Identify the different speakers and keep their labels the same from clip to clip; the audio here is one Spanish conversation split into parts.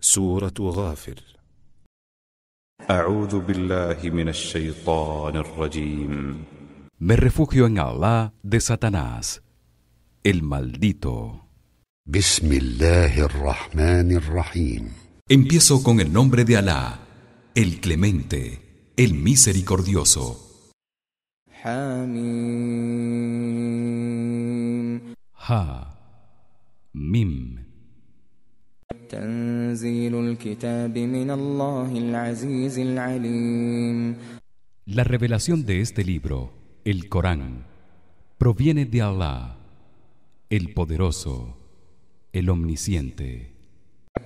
Speaker 1: سورة غافر أعوذ Me refugio en Allah de Satanás, el maldito. Empiezo con el nombre de Allah, el clemente, el misericordioso. Ha. Mim.
Speaker 2: تنزيل الكتاب من الله العزيز العليم
Speaker 1: La revelación de este libro, el Corán, proviene de Allah, el poderoso, el omnisciente.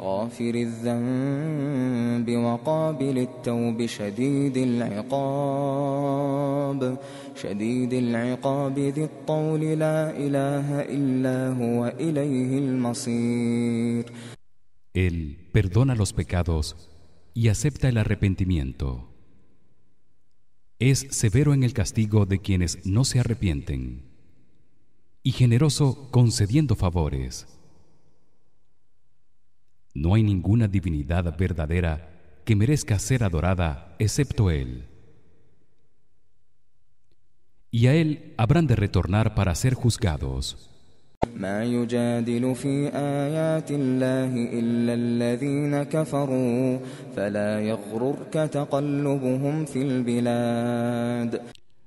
Speaker 2: غافر الذنب وقابل التوب شديد العقاب شديد العقاب ذي الطول لا إله إلا هو إليه المصير
Speaker 1: Él perdona los pecados y acepta el arrepentimiento. Es severo en el castigo de quienes no se arrepienten y generoso concediendo favores. No hay ninguna divinidad verdadera que merezca ser adorada excepto él. Y a él habrán de retornar para ser juzgados.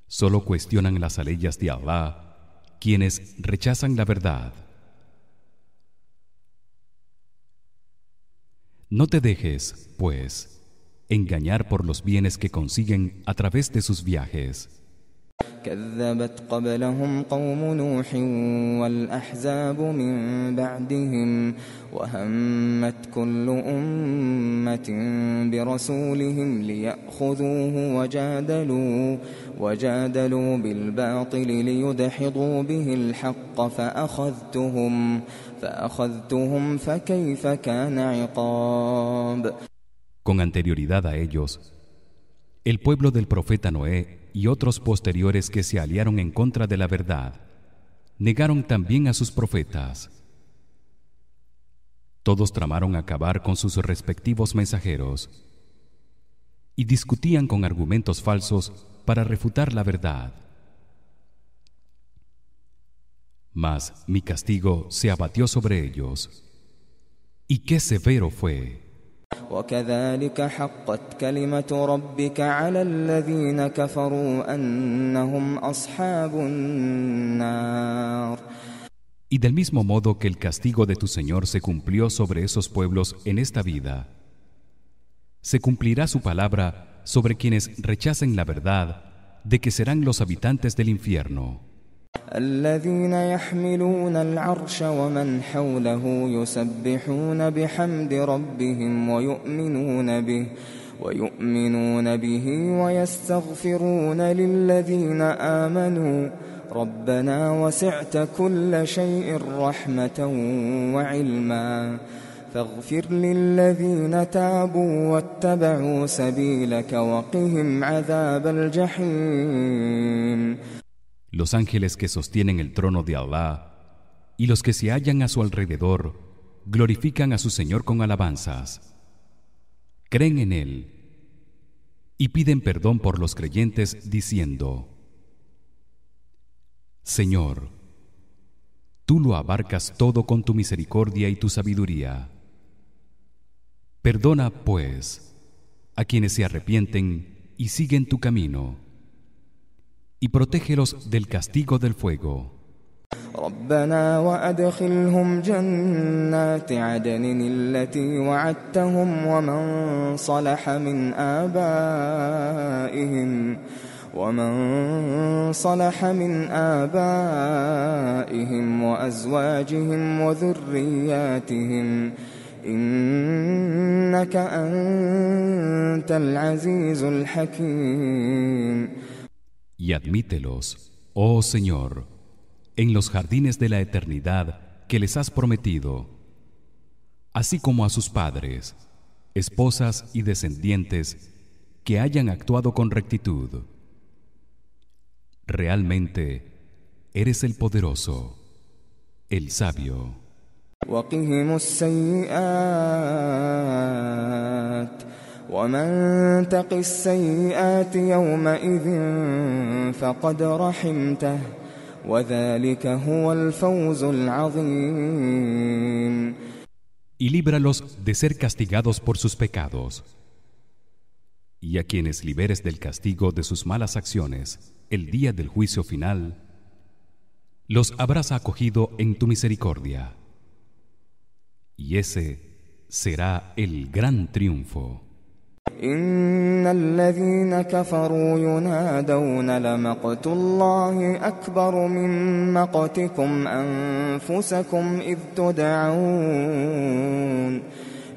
Speaker 1: Solo cuestionan las leyes de Allah quienes rechazan la verdad. No te dejes, pues, engañar por los bienes que consiguen a través de sus viajes.
Speaker 2: كذبت قبلهم قوم نوح والأحزاب من بعدهم وهمت كل أمة برسولهم ليأخذوه وجادلوا وجادلوا بالباطل ليدحضوا به الحق فأخذتهم فأخذتهم فكيف كان عقاب
Speaker 1: Con anterioridad a ellos, el pueblo del profeta Noé y otros posteriores que se aliaron en contra de la verdad negaron también a sus profetas todos tramaron acabar con sus respectivos mensajeros y discutían con argumentos falsos para refutar la verdad mas mi castigo se abatió sobre ellos y qué severo fue y del mismo modo que el castigo de tu Señor se cumplió sobre esos pueblos en esta vida, se cumplirá su palabra sobre quienes rechacen la verdad de que serán los habitantes del infierno.
Speaker 2: الذين يحملون العرش ومن حوله يسبحون بحمد ربهم ويؤمنون به ويؤمنون به ويستغفرون للذين آمنوا ربنا وسعت كل شيء رحمة وعلما فاغفر للذين تابوا واتبعوا سبيلك وقهم عذاب الجحيم
Speaker 1: los ángeles que sostienen el trono de Allah y los que se hallan a su alrededor glorifican a su Señor con alabanzas creen en él y piden perdón por los creyentes diciendo Señor tú lo abarcas todo con tu misericordia y tu sabiduría perdona pues a quienes se arrepienten y siguen tu camino y protégelos del castigo del fuego.
Speaker 2: ربنا وأدخلهم جنات عدن التي وعدتهم ومن صلح من آبائهم ومن صلح من آبائهم وأزواجهم وذرياتهم إنك أنت العزيز
Speaker 1: الحكيم y admítelos, oh Señor, en los jardines de la eternidad que les has prometido, así como a sus padres, esposas y descendientes que hayan actuado con rectitud. Realmente eres el poderoso, el sabio.
Speaker 2: Y líbralos
Speaker 1: de ser castigados por sus pecados. Y a quienes liberes del castigo de sus malas acciones el día del juicio final, los habrás acogido en tu misericordia. Y ese será el gran triunfo.
Speaker 2: إن الذين كفروا ينادون لمقت الله أكبر من مقتكم أنفسكم إذ تدعون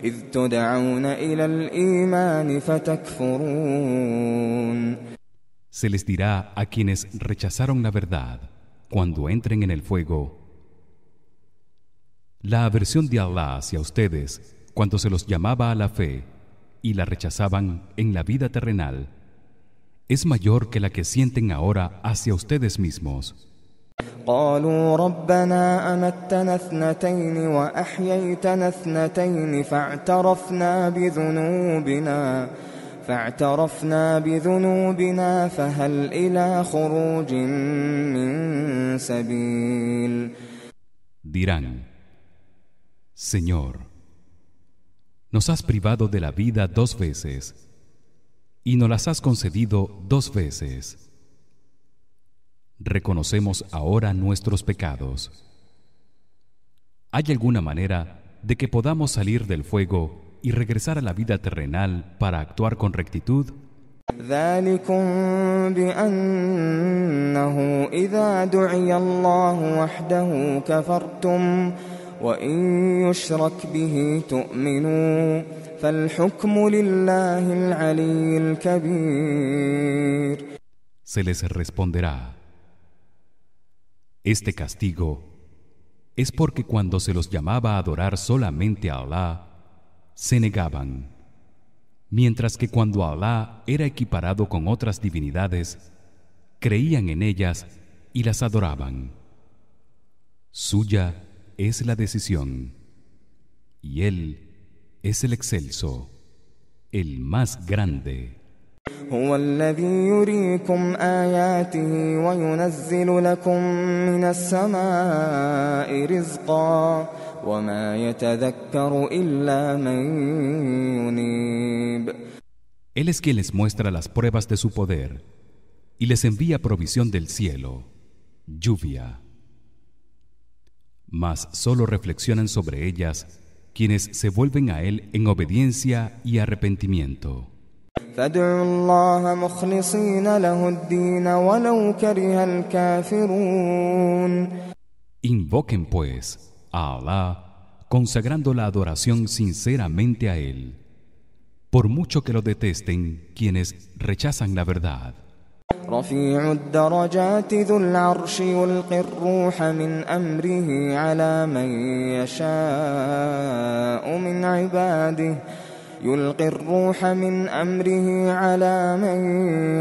Speaker 2: إذ تدعون إلى الإيمان فتكفرون
Speaker 1: Se les dirá a quienes rechazaron la verdad cuando entren en el fuego La aversión de Allah hacia ustedes cuando se los llamaba a la fe y la rechazaban en la vida terrenal es mayor que la que sienten ahora hacia ustedes mismos.
Speaker 2: قالوا ربنا أمتنا اثنتين وأحييتنا اثنتين فاعترفنا بذنوبنا فاعترفنا بذنوبنا فهل إلى خروج من
Speaker 1: سبيل Dirán Señor nos has privado de la vida dos veces y nos las has concedido dos veces reconocemos ahora nuestros pecados hay alguna manera de que podamos salir del fuego y regresar a la vida terrenal para actuar con rectitud se les responderá Este castigo es porque cuando se los llamaba a adorar solamente a Allah se negaban mientras que cuando Allah era equiparado con otras divinidades, creían en ellas y las adoraban. Suya es la decisión y él es el excelso el más grande Él es quien les muestra las pruebas de su poder y les envía provisión del cielo, lluvia, mas solo reflexionan sobre ellas quienes se vuelven a él en obediencia y arrepentimiento. Invoquen pues a Allah consagrando la adoración sinceramente a él, por mucho que lo detesten quienes rechazan la verdad.
Speaker 2: رفيع الدرجات ذو العرش يلقي الروح من أمره على من يشاء من عباده يلقي الروح من أمره على من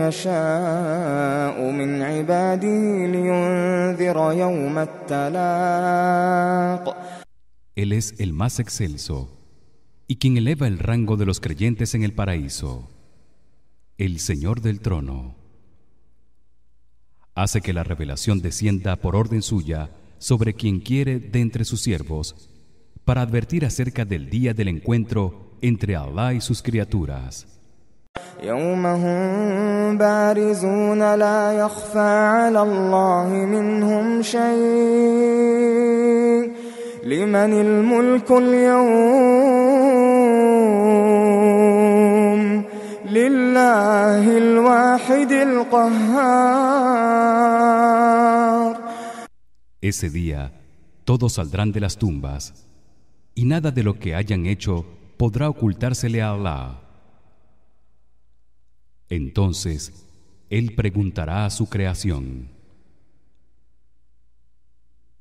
Speaker 2: يشاء من عباده لينذر يوم التلاق
Speaker 1: Él es el más excelso y quien eleva el rango de los creyentes en el paraíso, el Señor del trono. hace que la revelación descienda por orden suya sobre quien quiere de entre sus siervos para advertir acerca del día del encuentro entre Allah y sus criaturas. Ese día todos saldrán de las tumbas y nada de lo que hayan hecho podrá ocultársele a Allah. Entonces él preguntará a su creación: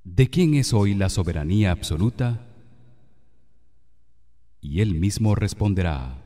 Speaker 1: ¿De quién es hoy la soberanía absoluta? Y él mismo responderá: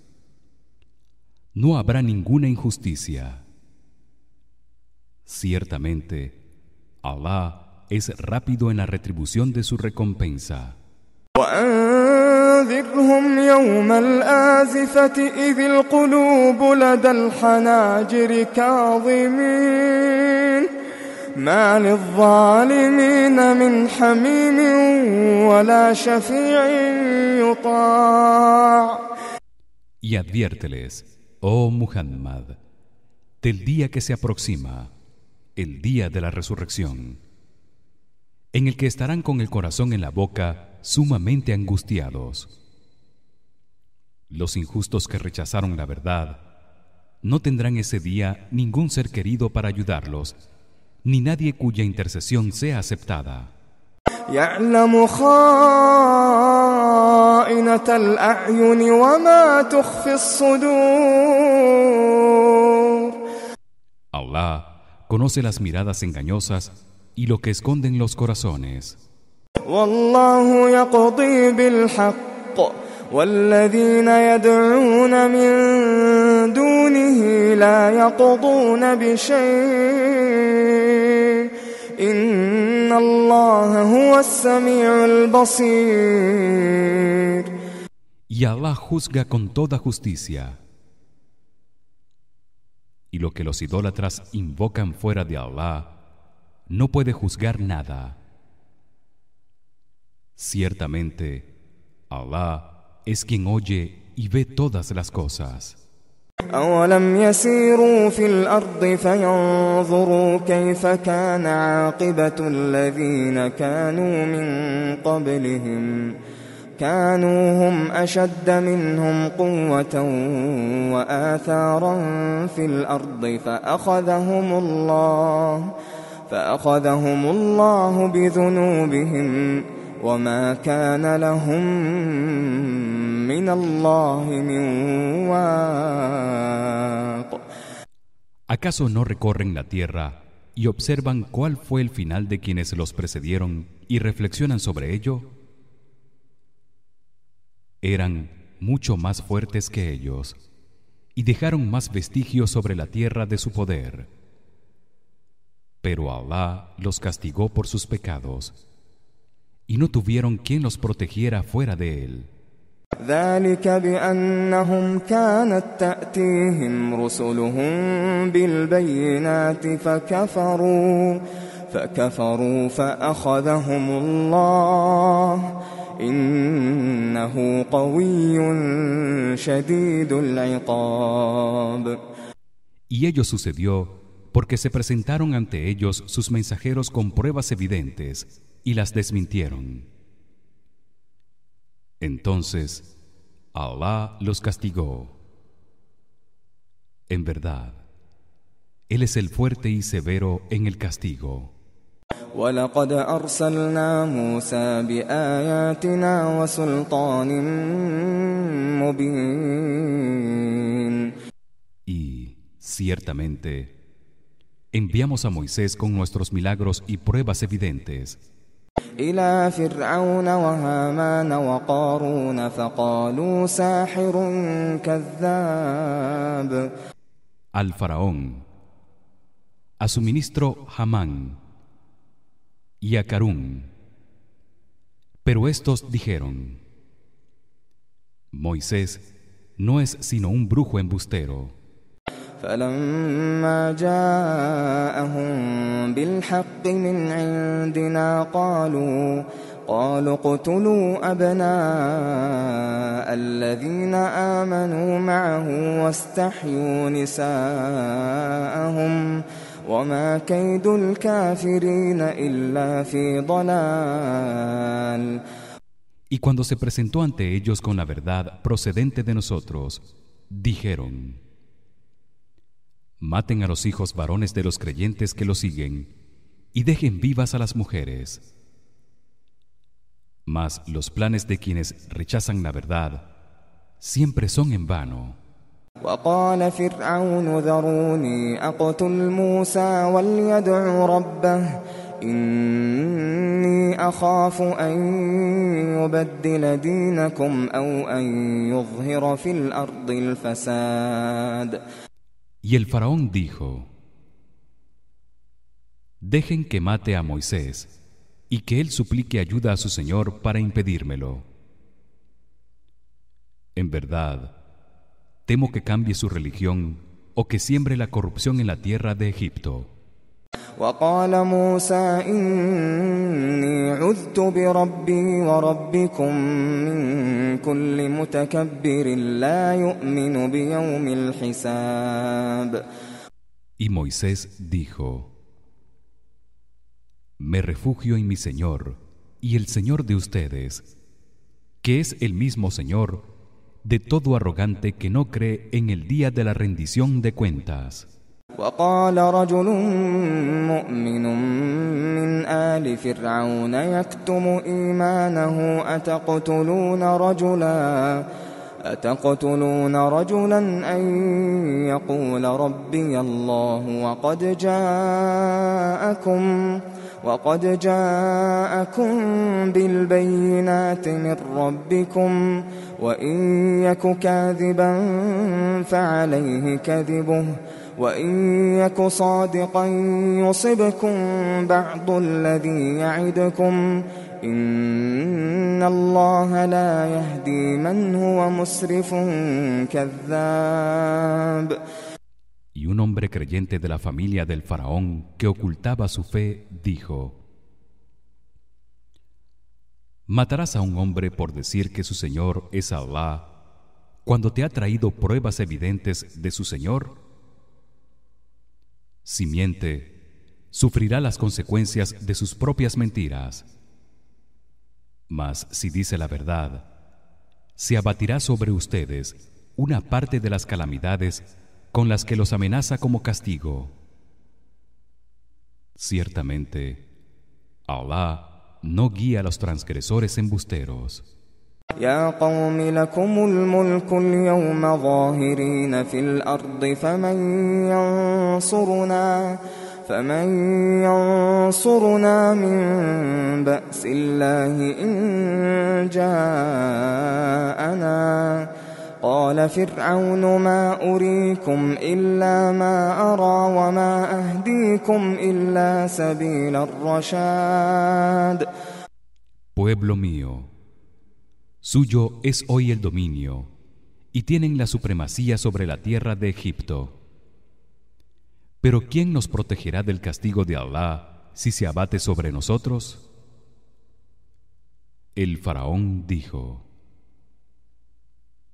Speaker 1: no habrá ninguna injusticia. Ciertamente, Allah es rápido en la retribución de su recompensa.
Speaker 2: وأنذرهم يوم الآزفة إذ القلوب لدى الحناجر كاظمين ما للظالمين من حميم ولا شفيع
Speaker 1: يطاع Y adviérteles oh Muhammad del día que se aproxima el día de la resurrección en el que estarán con el corazón en la boca sumamente angustiados los injustos que rechazaron la verdad no tendrán ese día ningún ser querido para ayudarlos ni nadie cuya intercesión sea aceptada
Speaker 2: خائنة الأعين وما تخفي الصدور
Speaker 1: الله conoce las miradas engañosas y lo que esconden los corazones.
Speaker 2: والله يقضي بالحق والذين يدعون من دونه لا يقضون بشيء Y
Speaker 1: Allah juzga con toda justicia. Y lo que los idólatras invocan fuera de Allah no puede juzgar nada. Ciertamente, Allah es quien oye y ve todas las cosas.
Speaker 2: أَوَلَمْ يَسِيرُوا فِي الْأَرْضِ فَيَنْظُرُوا كَيْفَ كَانَ عَاقِبَةُ الَّذِينَ كَانُوا مِنْ قَبْلِهِمْ كانوا هم أشد منهم قوة وآثارا في الأرض فأخذهم الله فأخذهم الله بذنوبهم وما كان لهم
Speaker 1: ¿Acaso no recorren la tierra y observan cuál fue el final de quienes los precedieron y reflexionan sobre ello? Eran mucho más fuertes que ellos y dejaron más vestigios sobre la tierra de su poder. Pero Allah los castigó por sus pecados y no tuvieron quien los protegiera fuera de él.
Speaker 2: ذلك بأنهم كانت تأتيهم رسلهم بالبينات فكفروا فكفروا فأخذهم الله إنه قوي شديد العقاب
Speaker 1: Y ello sucedió porque se presentaron ante ellos sus mensajeros con pruebas evidentes y las desmintieron. Entonces Allah los castigó. En verdad, él es el fuerte y severo en el castigo. Y ciertamente enviamos a Moisés con nuestros milagros y pruebas evidentes. Al faraón, a su ministro Hamán y a Carún. Pero estos dijeron, Moisés no es sino un brujo embustero.
Speaker 2: فلما جاءهم بالحق من عندنا قالوا قالوا اقتلوا أبناء الذين آمنوا معه واستحيوا نساءهم وما كيد الكافرين إلا في
Speaker 1: ضلال Y cuando se presentó ante ellos con la verdad procedente de nosotros, dijeron, maten a los hijos varones de los creyentes que lo siguen y dejen vivas a las mujeres mas los planes de quienes rechazan la verdad siempre son en vano y el faraón dijo: Dejen que mate a Moisés y que él suplique ayuda a su señor para impedírmelo. En verdad, temo que cambie su religión o que siembre la corrupción en la tierra de Egipto. Y Moisés dijo, Me refugio en mi Señor y el Señor de ustedes, que es el mismo Señor de todo arrogante que no cree en el día de la rendición de cuentas.
Speaker 2: وقال رجل مؤمن من آل فرعون يكتم إيمانه أتقتلون رجلا أتقتلون رجلا أن يقول ربي الله وقد جاءكم وقد جاءكم بالبينات من ربكم وإن يك كاذبا فعليه كذبه Y un
Speaker 1: hombre creyente de la familia del faraón que ocultaba su fe dijo Matarás a un hombre por decir que su señor es Allah cuando te ha traído pruebas evidentes de su señor si miente, sufrirá las consecuencias de sus propias mentiras. Mas si dice la verdad, se abatirá sobre ustedes una parte de las calamidades con las que los amenaza como castigo. Ciertamente, Allah no guía a los transgresores embusteros.
Speaker 2: يا قوم لكم الملك اليوم ظاهرين في الأرض فمن ينصرنا فمن ينصرنا من بأس الله إن جاءنا قال فرعون ما أريكم إلا ما أرى وما أهديكم إلا سبيل الرشاد
Speaker 1: Pueblo mío Suyo es hoy el dominio y tienen la supremacía sobre la tierra de Egipto. Pero ¿quién nos protegerá del castigo de Allah si se abate sobre nosotros? El faraón dijo: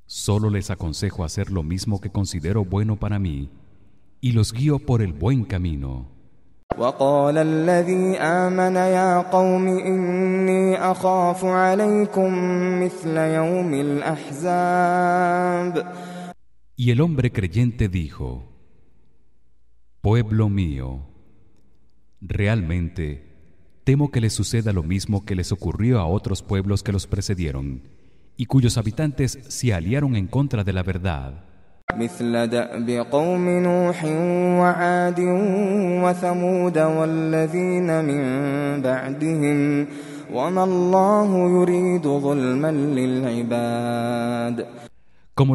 Speaker 1: Solo les aconsejo hacer lo mismo que considero bueno para mí y los guío por el buen camino. Y el hombre creyente dijo Pueblo mío realmente temo que les suceda lo mismo que les ocurrió a otros pueblos que los precedieron y cuyos habitantes se aliaron en contra de la verdad como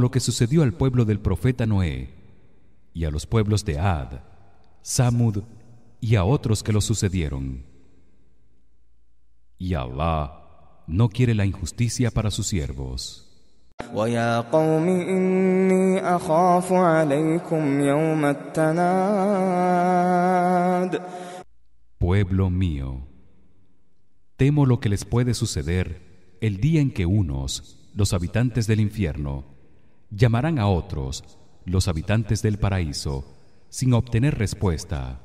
Speaker 1: lo que sucedió al pueblo del profeta Noé y a los pueblos de Ad, Samud y a otros que lo sucedieron. Y Allah no quiere la injusticia para sus siervos. Pueblo mío, temo lo que les puede suceder el día en que unos, los habitantes del infierno, llamarán a otros, los habitantes del paraíso, sin obtener respuesta.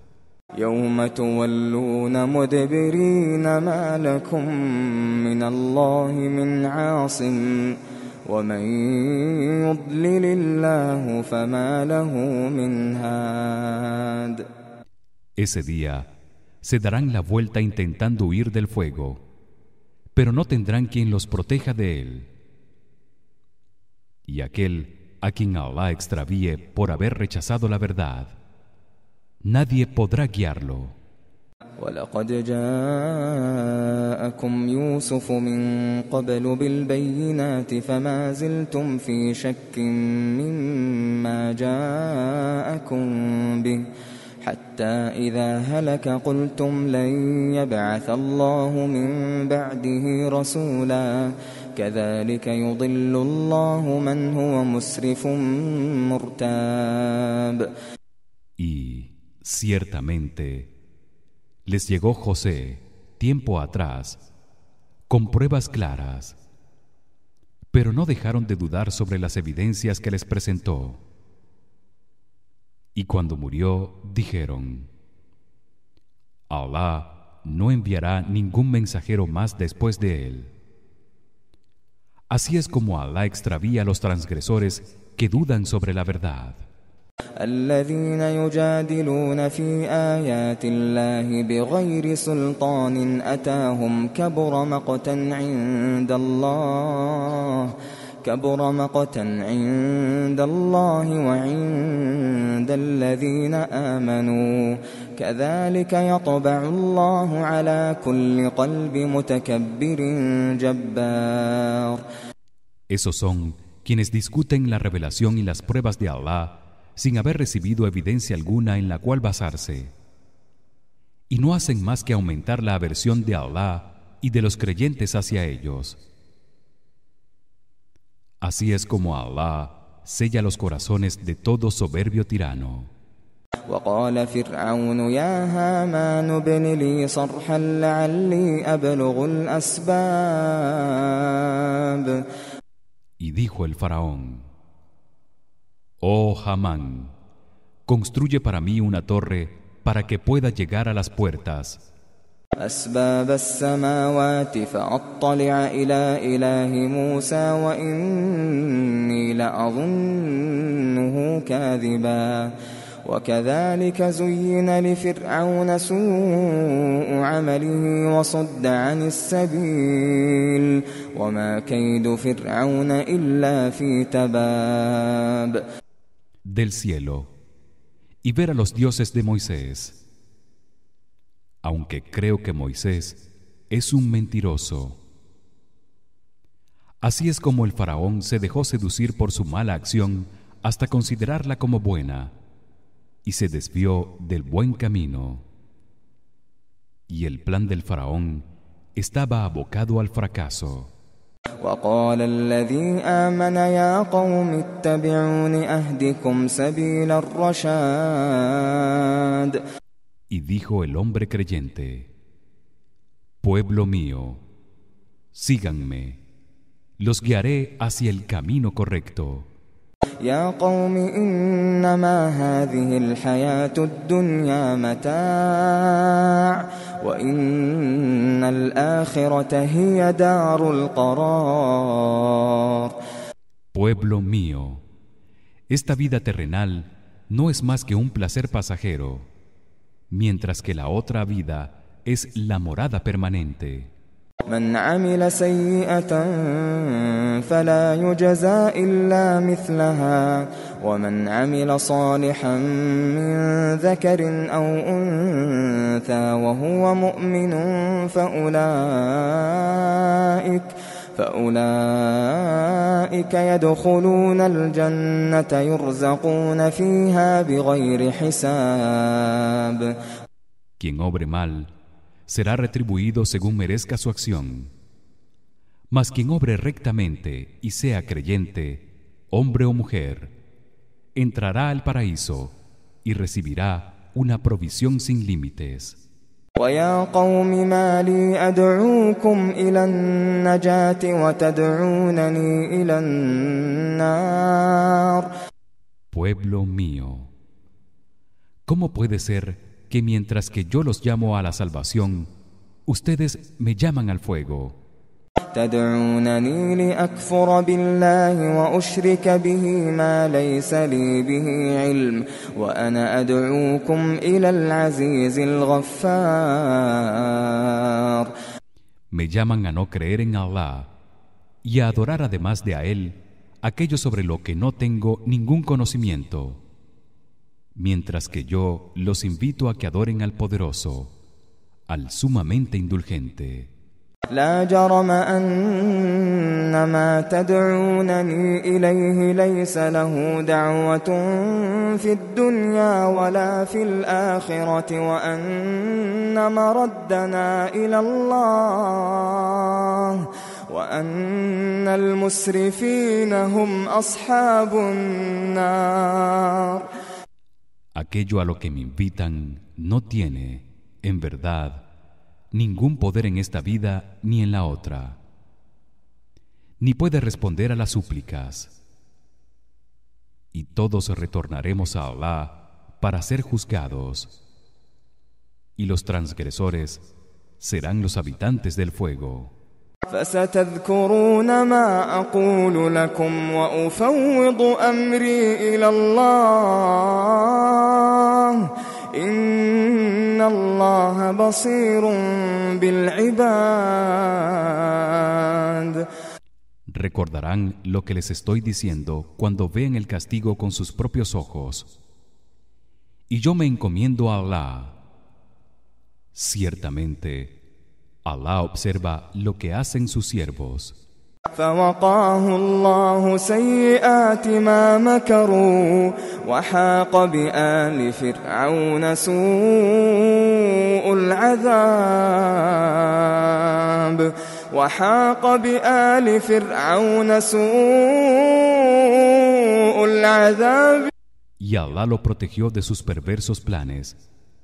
Speaker 1: Ese día se darán la vuelta intentando huir del fuego, pero no tendrán quien los proteja de él. Y aquel a quien Allah extravíe por haber rechazado la verdad, nadie podrá guiarlo.
Speaker 2: ولقد جاءكم يوسف من قبل بالبينات فما زلتم في شك مما جاءكم به حتى إذا هلك قلتم لن يبعث الله من بعده رسولا كذلك يضل الله من هو مسرف مرتاب.
Speaker 1: Y ciertamente les llegó José tiempo atrás con pruebas claras pero no dejaron de dudar sobre las evidencias que les presentó y cuando murió dijeron Allah no enviará ningún mensajero más después de él así es como Allah extravía a los transgresores que dudan sobre la verdad
Speaker 2: الَّذِينَ يُجَادِلُونَ فِي آيَاتِ اللَّهِ بِغَيْرِ سُلْطَانٍ أَتَاهُمْ كَبُرَ مَقْتًا عِندَ اللَّهِ كبر مقتا عند الله وَعِندَ الَّذِينَ آمَنُوا ۚ كَذَٰلِكَ يَطْبَعُ اللَّهُ عَلَىٰ كُلِّ قَلْبِ مُتَكَبِّرٍ جَبَّارٍ
Speaker 1: Esos son quienes discuten la revelación y las pruebas de Allah sin haber recibido evidencia alguna en la cual basarse y no hacen más que aumentar la aversión de Allah y de los creyentes hacia ellos así es como Allah sella los corazones de todo soberbio tirano Y dijo el faraón Oh Hamán, construye para mí una torre para que pueda llegar a las puertas.
Speaker 2: أسباب السماوات فأطلع إلى إله موسى وإني لأظنه كاذبا وكذلك زين لفرعون سوء عمله وصد عن السبيل وما كيد فرعون إلا
Speaker 1: في تباب del cielo y ver a los dioses de Moisés aunque creo que Moisés es un mentiroso así es como el faraón se dejó seducir por su mala acción hasta considerarla como buena y se desvió del buen camino y el plan del faraón estaba abocado al fracaso
Speaker 2: وقال الذي آمن يا قوم اتبعون أهدكم سبيل الرشاد
Speaker 1: Y dijo el hombre creyente Pueblo mío síganme los guiaré hacia el camino correcto
Speaker 2: يا قوم إنما هذه الحياة الدنيا متاع
Speaker 1: Pueblo mío, esta vida terrenal no es más que un placer pasajero, mientras que la otra vida es la morada permanente.
Speaker 2: مَنْ عَمِلَ سَيِّئَةً فَلَا يُجْزَى إِلَّا مِثْلَهَا وَمَنْ عَمِلَ صَالِحًا مِّن ذَكَرٍ أَوْ أُنثَىٰ وَهُوَ مُؤْمِنٌ فَأُولَٰئِكَ فأولئك يدخلون الجنة يرزقون فيها بغير
Speaker 1: حساب será retribuido según merezca su acción. Mas quien obre rectamente y sea creyente, hombre o mujer, entrará al paraíso y recibirá una provisión sin límites. Pueblo mío, ¿cómo puede ser que mientras que yo los llamo a la salvación, ustedes me llaman al fuego. Me llaman a no creer en Allah y a adorar además de a él aquello sobre lo que no tengo ningún conocimiento. mientras que yo los invito a que adoren al poderoso al sumamente indulgente
Speaker 2: لا جرم أن ما تدعونني إليه ليس له دعوة في الدنيا ولا في الآخرة وأن مردنا إلى الله وأن المسرفين هم أصحاب النار
Speaker 1: aquello a lo que me invitan no tiene, en verdad, ningún poder en esta vida ni en la otra, ni puede responder a las súplicas. Y todos retornaremos a Alá para ser juzgados, y los transgresores serán los habitantes del fuego.
Speaker 2: Recordarán
Speaker 1: lo que les estoy diciendo cuando vean el castigo con sus propios ojos. Y yo me encomiendo a Allah. Ciertamente, Alá observa lo que hacen sus siervos. Y Alá lo protegió de sus perversos planes,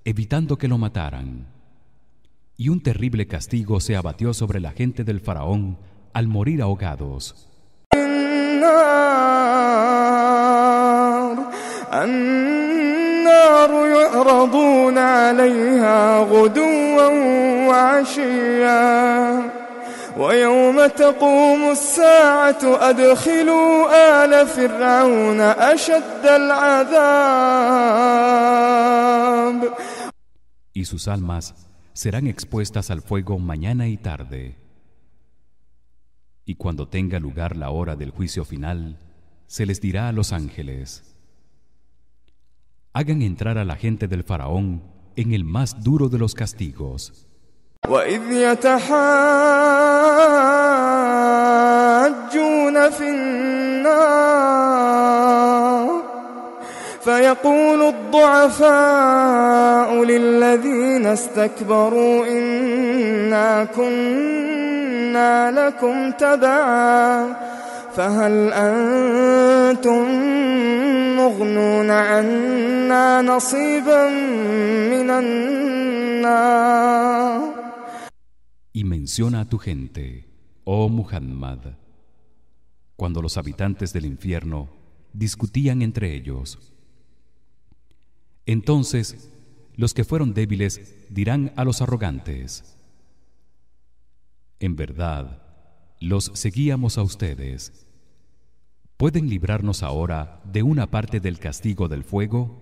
Speaker 1: evitando que lo mataran y un terrible castigo se abatió sobre la gente del faraón al morir ahogados. Y sus almas serán expuestas al fuego mañana y tarde. Y cuando tenga lugar la hora del juicio final, se les dirá a los ángeles: Hagan entrar a la gente del faraón en el más duro de los castigos. Y menciona a tu gente, oh Muhammad, cuando los habitantes del infierno discutían entre ellos, entonces, los que fueron débiles dirán a los arrogantes: En verdad, los seguíamos a ustedes. ¿Pueden librarnos ahora de una parte del castigo del fuego?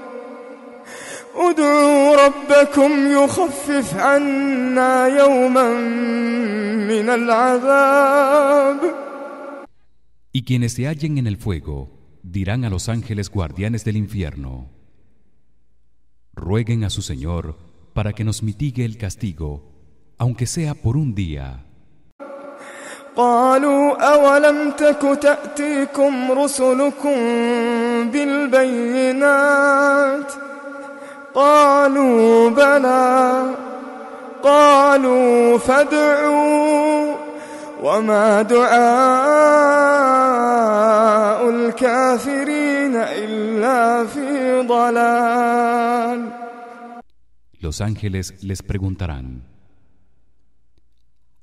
Speaker 1: Y quienes se hallen en el fuego dirán a los ángeles guardianes del infierno Rueguen a su Señor para que nos mitigue el castigo aunque sea por un día
Speaker 2: los
Speaker 1: ángeles les preguntarán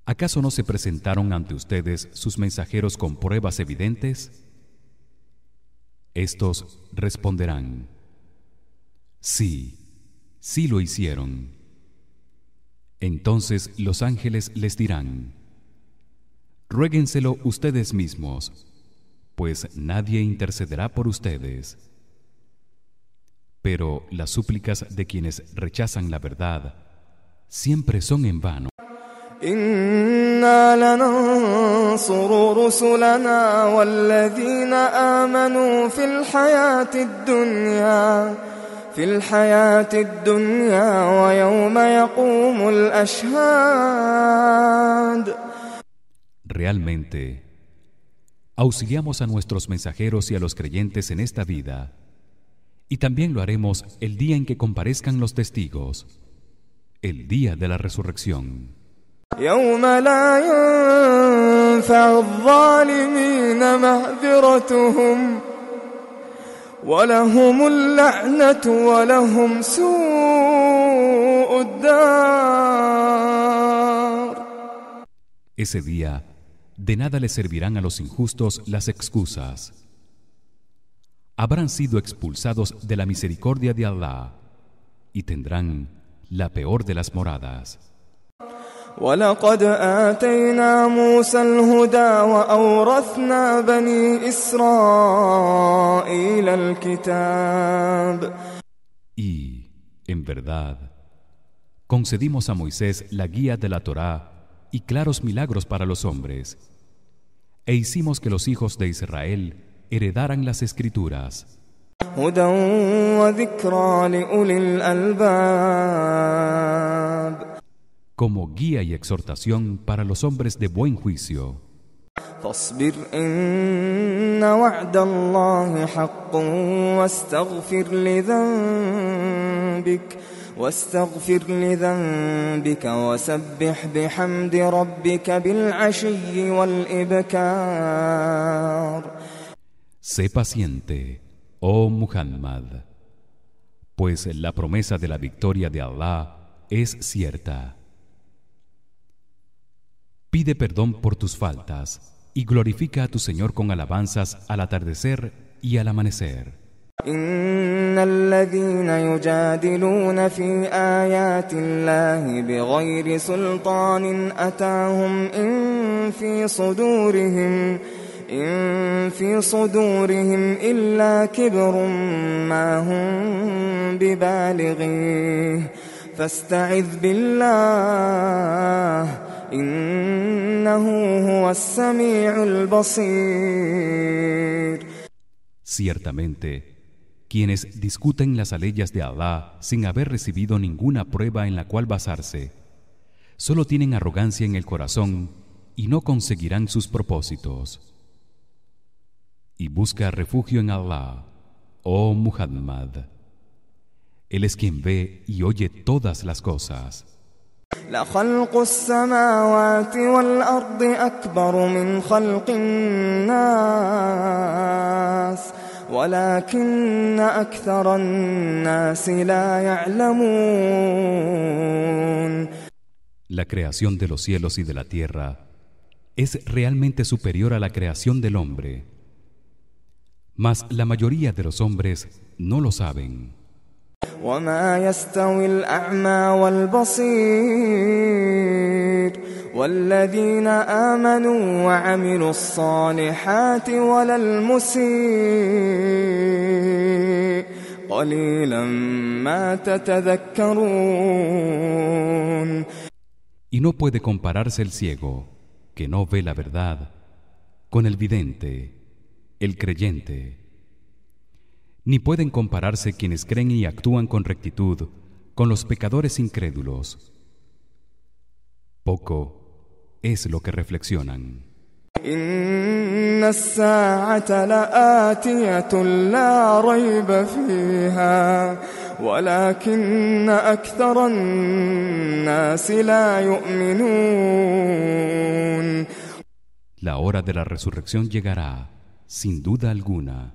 Speaker 1: ¿Acaso no se presentaron ante ustedes sus mensajeros con pruebas evidentes? Estos responderán Sí si lo hicieron entonces los ángeles les dirán ruéguenselo ustedes mismos pues nadie intercederá por ustedes pero las súplicas de quienes rechazan la verdad siempre son en vano Realmente auxiliamos a nuestros mensajeros y a los creyentes en esta vida y también lo haremos el día en que comparezcan los testigos el día de la resurrección ese día de nada le servirán a los injustos las excusas. Habrán sido expulsados de la misericordia de Allah y tendrán la peor de las moradas. Y, en verdad, concedimos a Moisés la guía de la Torá y claros milagros para los hombres, e hicimos que los hijos de Israel heredaran las escrituras como guía y exhortación para los hombres de buen juicio. Sé paciente, oh Muhammad, pues la promesa de la victoria de Allah es cierta. Pide perdón por tus faltas y glorifica a tu Señor con alabanzas al atardecer y al amanecer. Ciertamente, quienes discuten las aleyas de Allah sin haber recibido ninguna prueba en la cual basarse, solo tienen arrogancia en el corazón y no conseguirán sus propósitos. Y busca refugio en Allah oh Muhammad. Él es quien ve y oye todas las cosas. La creación de los cielos y de la tierra es realmente superior a la creación del hombre. Mas la mayoría de los hombres no lo saben. Y no puede compararse el ciego, que no ve la verdad, con el vidente, el creyente ni pueden compararse quienes creen y actúan con rectitud con los pecadores incrédulos. Poco es lo que reflexionan. La hora de la resurrección llegará, sin duda alguna.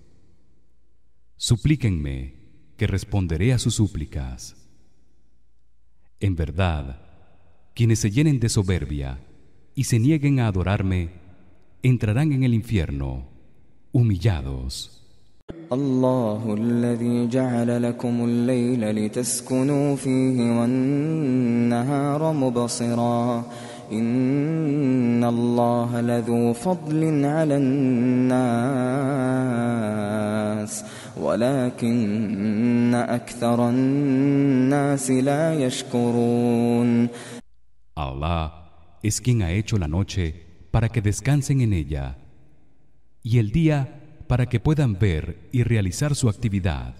Speaker 1: suplíquenme que responderé a sus súplicas en verdad quienes se llenen de soberbia y se nieguen a adorarme entrarán en el infierno humillados
Speaker 2: إن الله لذو فضل
Speaker 1: Allah es quien ha hecho la noche para que descansen en ella y el día para que puedan ver y realizar su actividad.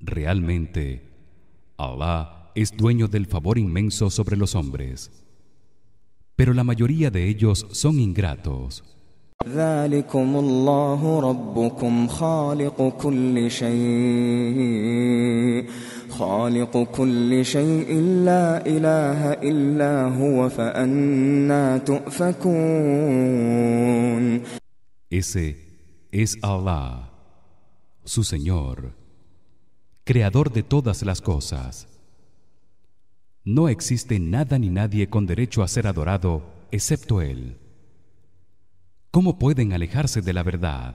Speaker 1: Realmente, Allah es dueño del favor inmenso sobre los hombres pero la mayoría de ellos son ingratos ese es Allah su Señor creador de todas las cosas no existe nada ni nadie con derecho a ser adorado excepto él. ¿Cómo pueden alejarse de la verdad?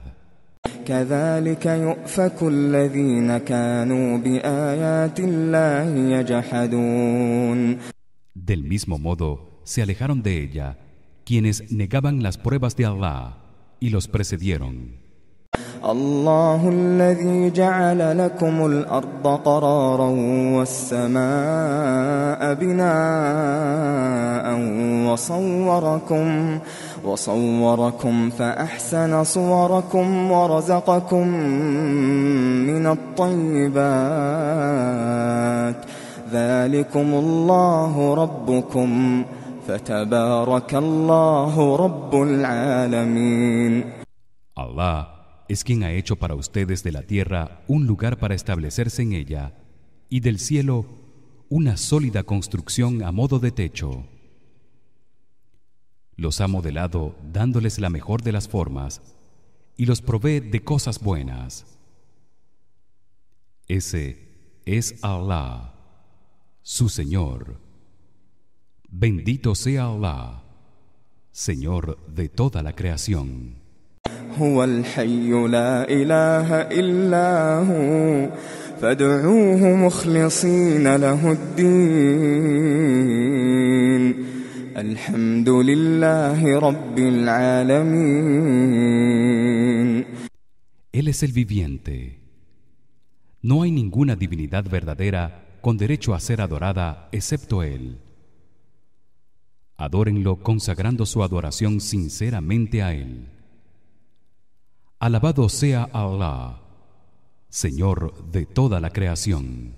Speaker 1: Del mismo modo se alejaron de ella quienes negaban las pruebas de Allah y los precedieron.
Speaker 2: الله الذي جعل لكم الأرض قرارا والسماء بناء وصوركم وصوركم فأحسن صوركم ورزقكم من الطيبات ذلكم الله ربكم فتبارك الله رب العالمين
Speaker 1: الله es quien ha hecho para ustedes de la tierra un lugar para establecerse en ella y del cielo una sólida construcción a modo de techo. Los ha modelado dándoles la mejor de las formas y los provee de cosas buenas. Ese es Allah, su Señor. Bendito sea Allah, Señor de toda la creación. Él es el viviente. No hay ninguna divinidad verdadera con derecho a ser adorada excepto él. Adórenlo consagrando su adoración sinceramente a él. Alabado sea Allah, Señor de toda la creación.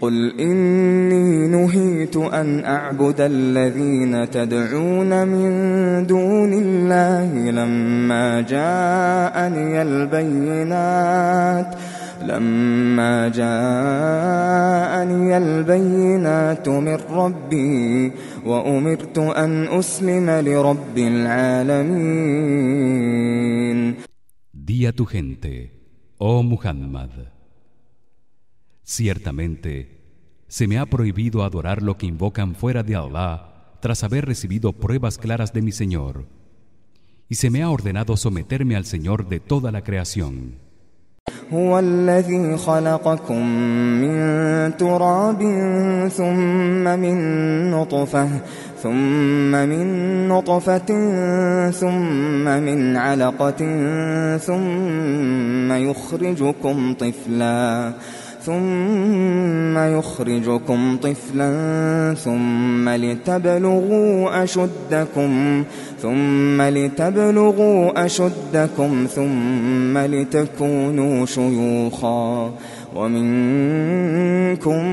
Speaker 2: قل إني نهيت أن أعبد الذين تدعون من دون الله لما جاءني البينات لما جاءني البينات من ربي وأمرت أن أسلم لرب العالمين
Speaker 1: Dí a tu gente, oh Muhammad, ciertamente se me ha prohibido adorar lo que invocan fuera de Allah tras haber recibido pruebas claras de mi Señor, y se me ha ordenado someterme al Señor de toda la creación.
Speaker 2: هو الذي خلقكم من تراب ثم من نطفة ثم من نطفة ثم من علقة ثم يخرجكم طفلاً ثم يخرجكم طفلا ثم لتبلغوا أشدكم ثم لتبلغوا أشدكم ثم لتكونوا شيوخا ومنكم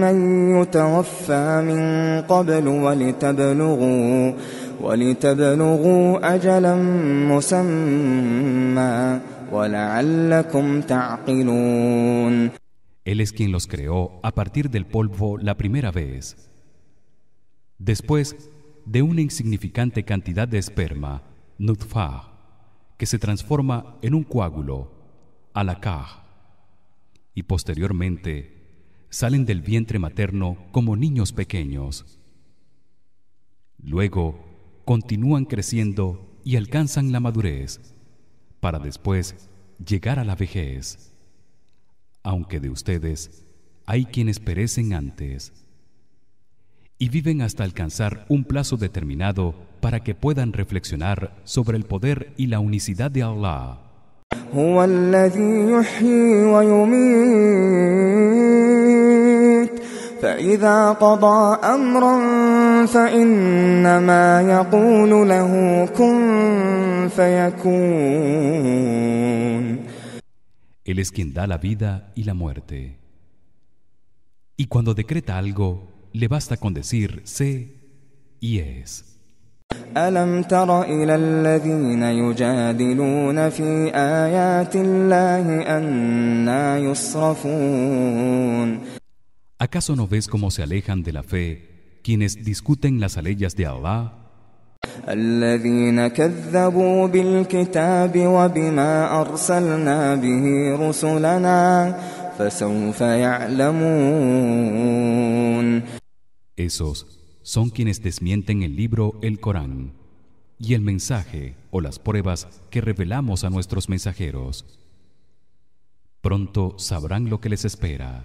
Speaker 2: من يتوفى من قبل ولتبلغوا ولتبلغوا أجلا مسمى ولعلكم تعقلون
Speaker 1: Él es quien los creó a partir del polvo la primera vez. Después de una insignificante cantidad de esperma, nutfar, que se transforma en un coágulo, alakah. Y posteriormente salen del vientre materno como niños pequeños. Luego continúan creciendo y alcanzan la madurez para después llegar a la vejez aunque de ustedes hay quienes perecen antes y viven hasta alcanzar un plazo determinado para que puedan reflexionar sobre el poder y la unicidad de Allah. Él es quien da la vida y la muerte. Y cuando decreta algo, le basta con decir sé y es. ¿Acaso no ves cómo se alejan de la fe quienes discuten las aleyas de Allah esos son quienes desmienten el libro el Corán y el mensaje o las pruebas que revelamos a nuestros mensajeros pronto sabrán lo que les espera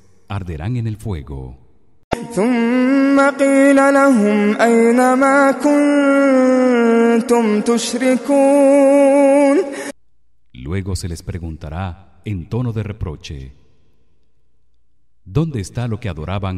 Speaker 1: arderán en el fuego. Luego se les preguntará en tono de reproche ¿Dónde está lo que adoraban?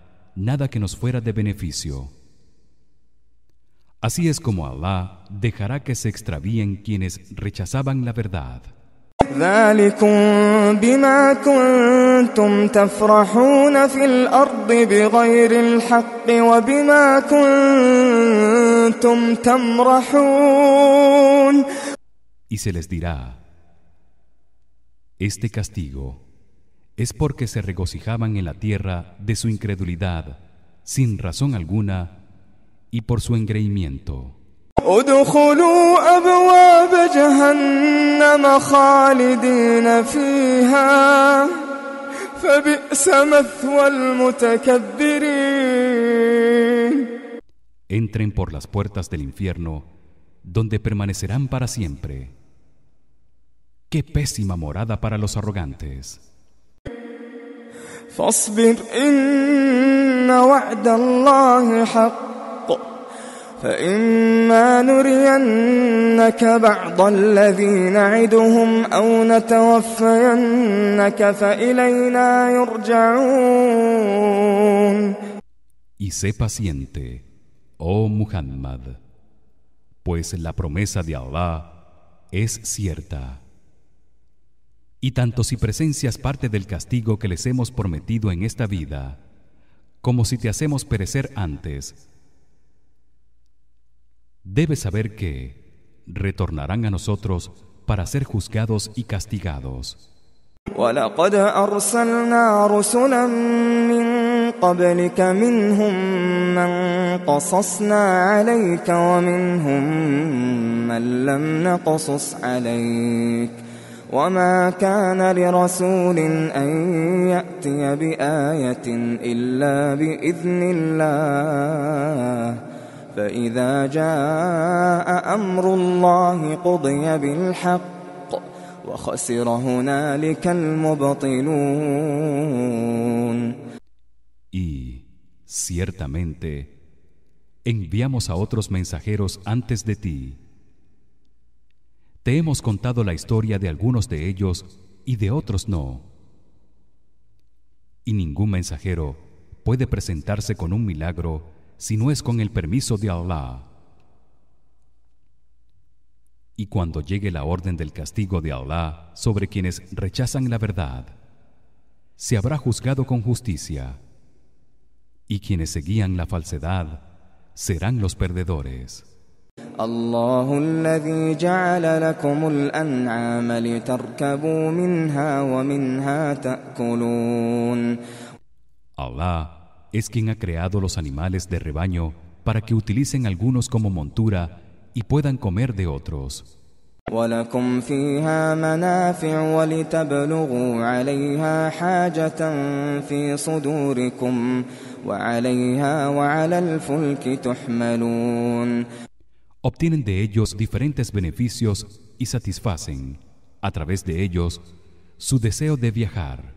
Speaker 1: nada que nos fuera de beneficio. Así es como Allah dejará que se extravíen quienes rechazaban la verdad. Y se les dirá, este castigo es porque se regocijaban en la tierra de su incredulidad sin razón alguna y por su engreimiento. Entren por las puertas del infierno donde permanecerán para siempre. Qué pésima morada para los arrogantes. فاصبر
Speaker 2: إن وعد الله حق فإما نرينك بعض الذي نعدهم أو نتوفينك فإلينا يرجعون
Speaker 1: Y sé paciente, oh Muhammad, pues la promesa de Allah es cierta. y tanto si presencias parte del castigo que les hemos prometido en esta vida como si te hacemos perecer antes debes saber que retornarán a nosotros para ser juzgados y castigados
Speaker 2: وما كان لرسول أن يأتي بآية إلا بإذن الله فإذا جاء أمر الله قضي بالحق وخسر هنالك المبطلون
Speaker 1: Y, ciertamente, enviamos a otros mensajeros antes de ti Te hemos contado la historia de algunos de ellos y de otros no. Y ningún mensajero puede presentarse con un milagro si no es con el permiso de Allah. Y cuando llegue la orden del castigo de Allah sobre quienes rechazan la verdad, se habrá juzgado con justicia. Y quienes seguían la falsedad serán los perdedores.
Speaker 2: الله الذي جعل لكم الأنعام لتركبوا منها ومنها تأكلون
Speaker 1: Allah es quien ha creado los animales de rebaño para que utilicen algunos como montura y puedan comer de otros.
Speaker 2: ولكم فيها منافع ولتبلغوا عليها حاجة في صدوركم وعليها وعلى الفلك تحملون
Speaker 1: obtienen de ellos diferentes beneficios y satisfacen a través de ellos su deseo de viajar.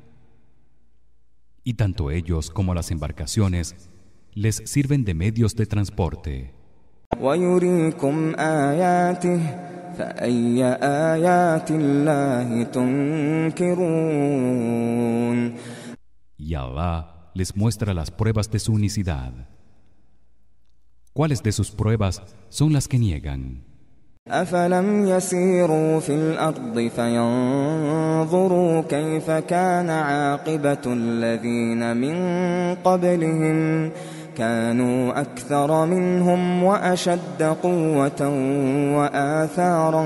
Speaker 1: Y tanto ellos como las embarcaciones les sirven de medios de transporte. Y Allah les muestra las pruebas de su unicidad. cuáles de sus pruebas son las que niegan
Speaker 2: أفلم يسيروا في الأرض فينظروا كيف كان عاقبة الذين من قبلهم كانوا أكثر منهم وأشد قوة وآثارا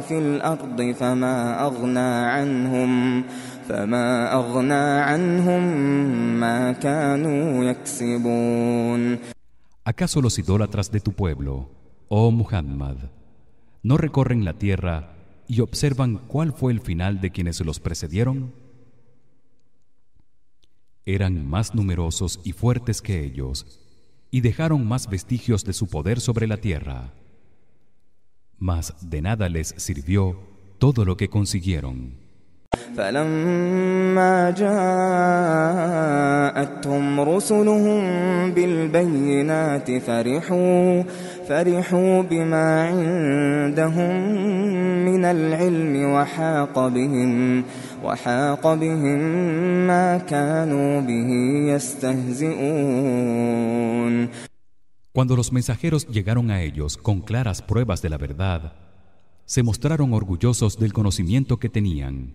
Speaker 2: في الأرض فما أغنى عنهم فما أغنى عنهم ما كانوا
Speaker 1: يكسبون ¿Acaso los idólatras de tu pueblo, oh Muhammad, no recorren la tierra y observan cuál fue el final de quienes los precedieron? Eran más numerosos y fuertes que ellos y dejaron más vestigios de su poder sobre la tierra. Mas de nada les sirvió todo lo que consiguieron.
Speaker 2: فلما جاءتهم رسلهم بالبينات فرحوا فرحوا بما عندهم من العلم وحاق بهم وحاق بهم ما كانوا به
Speaker 1: يستهزئون Cuando los mensajeros llegaron a ellos con claras pruebas de la verdad, se mostraron orgullosos del conocimiento que tenían.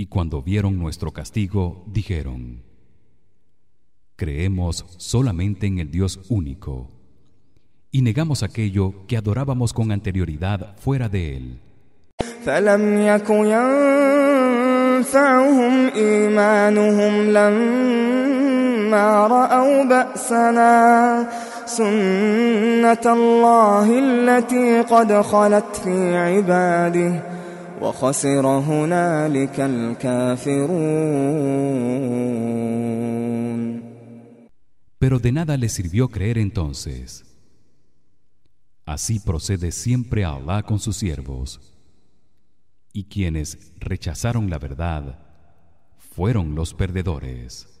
Speaker 1: y cuando vieron nuestro castigo dijeron Creemos solamente en el Dios único y negamos aquello que adorábamos con anterioridad fuera de él. Pero de nada le sirvió creer entonces. Así procede siempre Allah con sus siervos. Y quienes rechazaron la verdad fueron los perdedores.